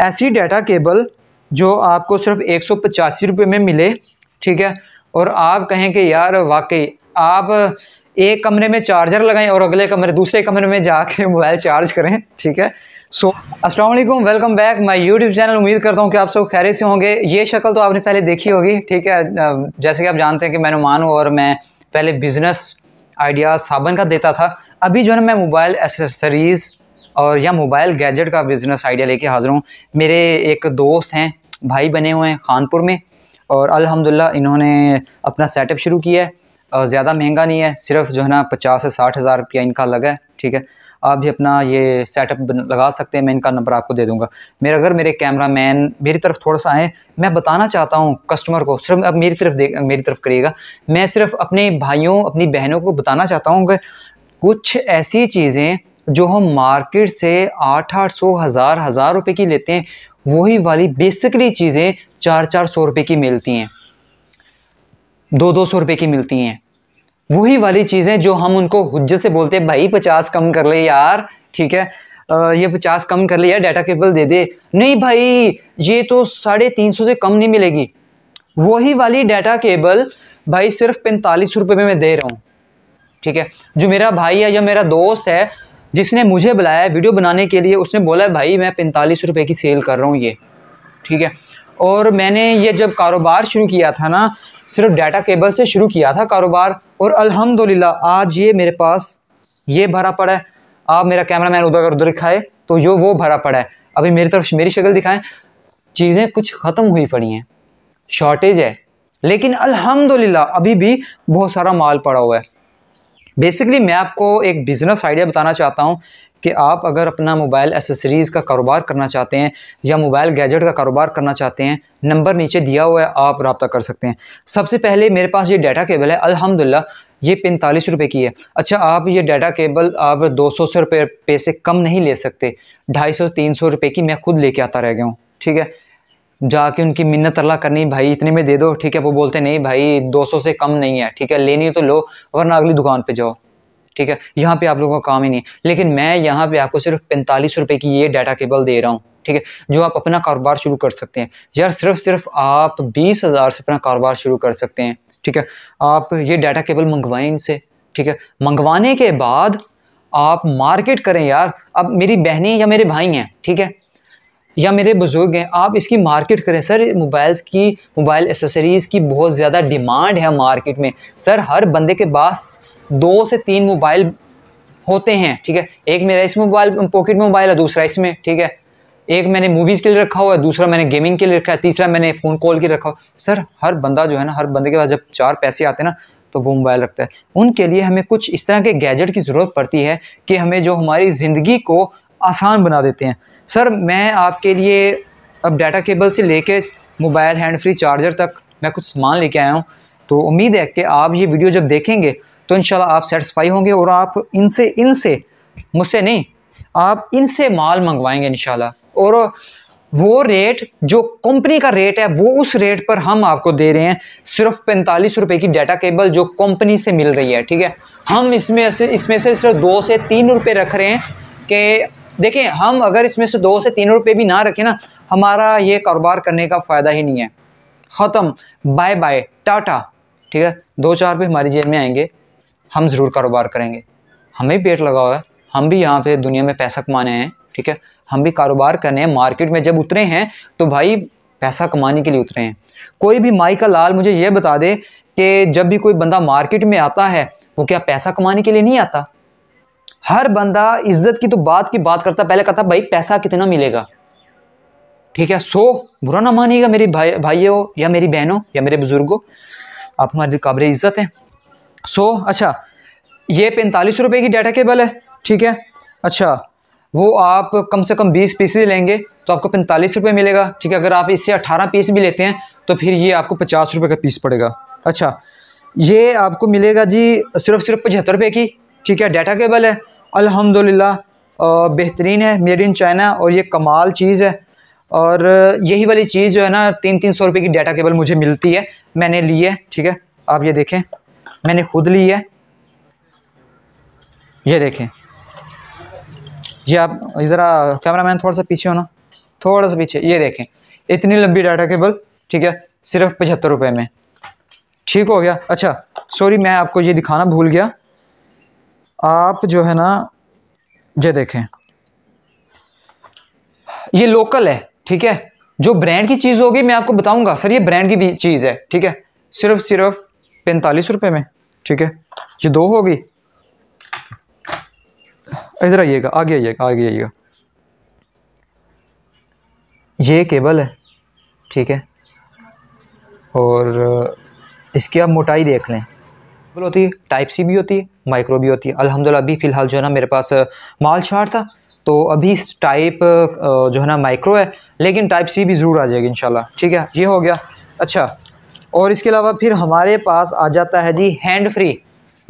ऐसी data cable जो आपको सिर्फ एक सौ में मिले ठीक है और आप कहें कि यार वाकई आप एक कमरे में चार्जर लगाएं और अगले कमरे दूसरे कमरे में जाके मोबाइल चार्ज करें ठीक है सो अस्सलाम welcome back my YouTube channel उम्मीद करता हूँ कि आप सब खैर से होंगे ये शक्ल तो आपने पहले देखी होगी ठीक है जैसे कि आप जानते हैं कि मैं नुमान हूँ और मैं पहले बिज़नेस आइडिया साबन का देता था अभी जो है मैं मोबाइल एसेसरीज़ और या मोबाइल गैजेट का बिज़नेस आइडिया लेके हाज़िर हूँ मेरे एक दोस्त हैं भाई बने हुए हैं खानपुर में और अल्हम्दुलिल्लाह इन्होंने अपना सेटअप शुरू किया है ज़्यादा महंगा नहीं है सिर्फ जो है ना पचास से साठ हज़ार रुपया इनका लगा है ठीक है आप भी अपना ये सेटअप लगा सकते हैं मैं इनका नंबर आपको दे दूंगा मेरा अगर मेरे कैमरा मैन मेरी तरफ थोड़ा सा आए मैं बताना चाहता हूँ कस्टमर को सिर्फ अब मेरी तरफ दे मेरी तरफ करिएगा मैं सिर्फ अपने भाइयों अपनी बहनों को बताना चाहता हूँ कि कुछ ऐसी चीज़ें जो हम मार्केट से आठ आठ सौ हज़ार हज़ार रुपये की लेते हैं वही वाली बेसिकली चीज़ें चार चार सौ रुपये की मिलती हैं दो दो सौ रुपये की मिलती हैं वही वाली चीज़ें जो हम उनको हजत से बोलते हैं भाई पचास कम कर ले यार ठीक है आ, ये पचास कम कर ले यार डाटा केबल दे दे नहीं भाई ये तो साढ़े तीन सौ से कम नहीं मिलेगी वही वाली डाटा केबल भाई सिर्फ पैंतालीस रुपये में मैं दे रहा हूँ ठीक है जो मेरा भाई है या मेरा दोस्त है जिसने मुझे बुलाया वीडियो बनाने के लिए उसने बोला भाई मैं पैंतालीस रुपये की सेल कर रहा हूँ ये ठीक है और मैंने ये जब कारोबार शुरू किया था ना सिर्फ डाटा केबल से शुरू किया था कारोबार और अल्हम्दुलिल्लाह आज ये मेरे पास ये भरा पड़ा है आप मेरा कैमरा मैन उधर उधर दिखाए तो यो वो भरा पड़ा है अभी मेरी तरफ मेरी शक्ल दिखाएं चीज़ें कुछ ख़त्म हुई पड़ी हैं शॉर्टेज है लेकिन अल्हम्दुलिल्लाह अभी भी बहुत सारा माल पड़ा हुआ है बेसिकली मैं आपको एक बिज़नेस आइडिया बताना चाहता हूँ कि आप अगर अपना मोबाइल एसेसरीज़ का कारोबार करना चाहते हैं या मोबाइल गैजेट का कारोबार करना चाहते हैं नंबर नीचे दिया हुआ है आप रबता कर सकते हैं सबसे पहले मेरे पास ये डाटा केबल है अल्हम्दुलिल्लाह ये पैंतालीस रुपये की है अच्छा आप ये डाटा केबल आप दो सौ रुपये पैसे कम नहीं ले सकते ढाई सौ तीन सौ रुपये की मैं खुद लेके आता रह गया हूँ ठीक है जाके उनकी मिन्नत अल्लाह करनी भाई इतने में दे दो ठीक है वो बोलते नहीं भाई 200 से कम नहीं है ठीक है लेनी तो लो वरना अगली दुकान पे जाओ ठीक है यहाँ पे आप लोगों का काम ही नहीं है लेकिन मैं यहाँ पे आपको सिर्फ पैंतालीस रुपये की ये डाटा केबल दे रहा हूँ ठीक है जो आप अपना कारोबार शुरू कर सकते हैं यार सिर्फ सिर्फ आप बीस हज़ार से अपना कारोबार शुरू कर सकते हैं ठीक है आप ये डाटा केबल मंगवाएं इनसे ठीक है मंगवाने के बाद आप मार्केट करें यार अब मेरी बहनें या मेरे भाई हैं ठीक है या मेरे बुज़ुर्ग हैं आप इसकी मार्केट करें सर मोबाइल्स की मोबाइल एसेसरीज़ की बहुत ज़्यादा डिमांड है मार्केट में सर हर बंदे के पास दो से तीन मोबाइल होते हैं ठीक है एक मेरा इस मोबाइल पॉकेट मोबाइल है दूसरा इसमें ठीक है एक मैंने मूवीज़ के लिए रखा हुआ है दूसरा मैंने गेमिंग के लिए रखा है तीसरा मैंने फ़ोन कॉल के लिए रखा हुआ सर हर बंदा जो है ना हर बंदे के पास जब चार पैसे आते हैं ना तो वो मोबाइल रखता है उनके लिए हमें कुछ इस तरह के गैजेट की ज़रूरत पड़ती है कि हमें जो हमारी ज़िंदगी को आसान बना देते हैं सर मैं आपके लिए अब डाटा केबल से लेके मोबाइल हैंड फ्री चार्जर तक मैं कुछ सामान लेके आया हूँ तो उम्मीद है कि आप ये वीडियो जब देखेंगे तो इन आप सेटिसफाई होंगे और आप इनसे इनसे मुझसे नहीं आप इनसे माल मंगवाएंगे इन और वो रेट जो कंपनी का रेट है वो उस रेट पर हम आपको दे रहे हैं सिर्फ पैंतालीस रुपए की डाटा केबल जो कंपनी से मिल रही है ठीक है हम इसमें से इसमें से सिर्फ दो से तीन रुपए रख रहे हैं कि देखें हम अगर इसमें से दो से तीन रुपये भी ना रखें ना हमारा ये कारोबार करने का फ़ायदा ही नहीं है ख़त्म बाय बाय टाटा ठीक है दो चार रुपये हमारी जेब में आएंगे हम ज़रूर कारोबार करेंगे हमें पेट लगा हुआ है हम भी यहाँ पे दुनिया में पैसा कमाने हैं ठीक है हम भी कारोबार करने हैं मार्केट में जब उतरे हैं तो भाई पैसा कमाने के लिए उतरे हैं कोई भी माई का लाल मुझे ये बता दे कि जब भी कोई बंदा मार्केट में आता है वो क्या पैसा कमाने के लिए नहीं आता हर बंदा इज्जत की तो बात की बात करता पहले कहता भाई पैसा कितना मिलेगा ठीक है सो बुरा ना मानिएगा मेरी भाई भाइयों या मेरी बहनों या मेरे बुज़ुर्गों आप हमारे काबिल इज़्ज़त हैं सो अच्छा ये पैंतालीस रुपए की डाटा केबल है ठीक है अच्छा वो आप कम से कम बीस पीस भी लेंगे तो आपको पैंतालीस रुपये मिलेगा ठीक है अगर आप इससे अट्ठारह पीस भी लेते हैं तो फिर ये आपको पचास रुपये का पीस पड़ेगा अच्छा ये आपको मिलेगा जी सिर्फ सिर्फ पचहत्तर रुपये की ठीक है डाटा केबल है अल्हम्दुलिल्लाह बेहतरीन है मेड इन चाइना और ये कमाल चीज़ है और यही वाली चीज़ जो है ना तीन तीन सौ रुपये की डाटा केबल मुझे मिलती है मैंने ली है ठीक है आप ये देखें मैंने खुद ली है ये देखें ये आप ज़रा कैमरा मैन थोड़ा सा पीछे होना थोड़ा सा पीछे ये देखें इतनी लंबी डाटा केबल ठीक है सिर्फ पचहत्तर रुपये में ठीक हो गया अच्छा सॉरी मैं आपको ये दिखाना भूल गया आप जो है ना ये देखें ये लोकल है ठीक है जो ब्रांड की चीज़ होगी मैं आपको बताऊंगा सर ये ब्रांड की भी चीज़ है ठीक है सिर्फ सिर्फ पैंतालीस रुपये में ठीक है ये दो होगी इधर आइएगा आगे आइएगा आगे आइएगा ये केबल है ठीक है और इसकी आप मोटाई देख लें होती है टाइप सी भी होती है माइक्रो भी होती है अलहमदिल्ला अभी फ़िलहाल जो है ना मेरे पास माल छाट था तो अभी इस टाइप जो है ना माइक्रो है लेकिन टाइप सी भी ज़रूर आ जाएगी इन ठीक है ये हो गया अच्छा और इसके अलावा फिर हमारे पास आ जाता है जी हैंड फ्री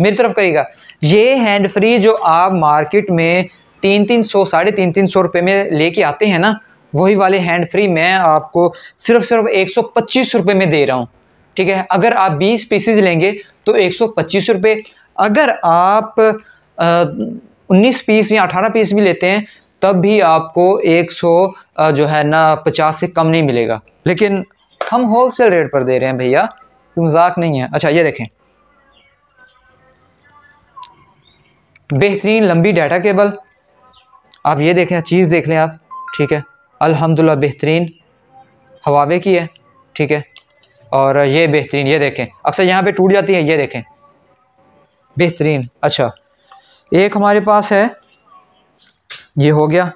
मेरी तरफ करिएगा ये हैंड फ्री जो आप मार्केट में तीन तीन सौ साढ़े तीन तीन सौ रुपये में लेके आते हैं ना वही वाले हैंड फ्री मैं आपको सिर्फ सिर्फ एक सौ पच्चीस रुपये में दे रहा हूँ ठीक है अगर आप बीस पीसीज लेंगे तो एक सौ पच्चीस रुपये अगर आप उन्नीस पीस या अठारह पीस भी लेते हैं तब भी आपको एक जो है ना पचास से कम नहीं मिलेगा लेकिन हम होल रेट पर दे रहे हैं भैया मजाक नहीं है अच्छा ये देखें बेहतरीन लंबी डाटा केबल आप ये देखें चीज़ देख लें आप ठीक है अल्हम्दुलिल्लाह बेहतरीन हवावे की है ठीक है और ये बेहतरीन ये देखें अक्सर यहाँ पे टूट जाती है ये देखें बेहतरीन अच्छा एक हमारे पास है ये हो गया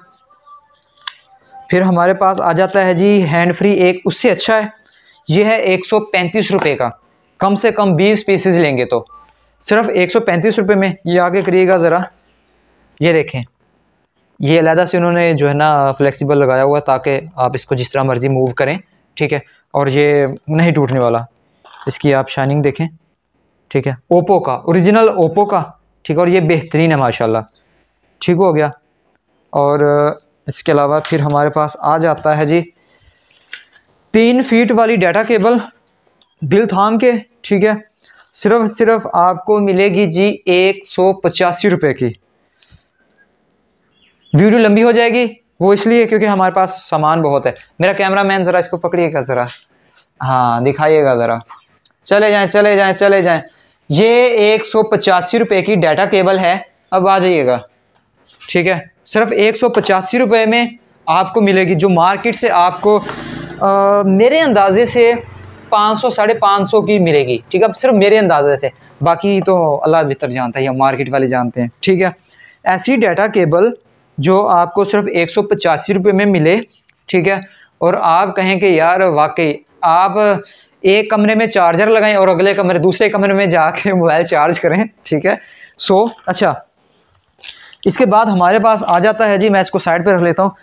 फिर हमारे पास आ जाता है जी हैंड फ्री एक उससे अच्छा है ये है एक सौ पैंतीस रुपये का कम से कम बीस पीसेज लेंगे तो सिर्फ एक सौ पैंतीस रुपये में ये आगे करिएगा ज़रा ये देखें ये अलहदा से उन्होंने जो है ना फ्लेक्सिबल लगाया हुआ ताकि आप इसको जिस तरह मर्ज़ी मूव करें ठीक है और ये नहीं टूटने वाला इसकी आप शाइनिंग देखें ठीक है ओप्पो का ओरिजिनल ओप्पो का ठीक है और ये बेहतरीन है माशाल्लाह ठीक हो गया और इसके अलावा फिर हमारे पास आ जाता है जी तीन फीट वाली डाटा केबल दिल थाम के ठीक है सिर्फ सिर्फ आपको मिलेगी जी एक सौ पचासी रुपये की वीडियो लंबी हो जाएगी वो इसलिए क्योंकि हमारे पास सामान बहुत है मेरा कैमरा मैन ज़रा इसको पकड़िएगा ज़रा हाँ दिखाइएगा ज़रा चले जाएं चले जाएं चले जाएं ये एक सौ पचासी रुपये की डाटा केबल है अब आ जाइएगा ठीक है सिर्फ एक सौ पचासी रुपये में आपको मिलेगी जो मार्केट से आपको आ, मेरे अंदाजे से पाँच सौ साढ़े पाँच सौ की मिलेगी ठीक है अब सिर्फ मेरे अंदाजे से बाकी तो अल्लाह बेहतर जानता है या मार्केट वाले जानते हैं ठीक है ऐसी डाटा केबल जो आपको सिर्फ एक सौ पचासी रुपये में मिले ठीक है और आप कहें कि यार वाकई आप एक कमरे में चार्जर लगाएं और अगले कमरे दूसरे कमरे में जाके मोबाइल चार्ज करें ठीक है सो so, अच्छा इसके बाद हमारे पास आ जाता है जी मैं इसको साइड पर रख लेता हूँ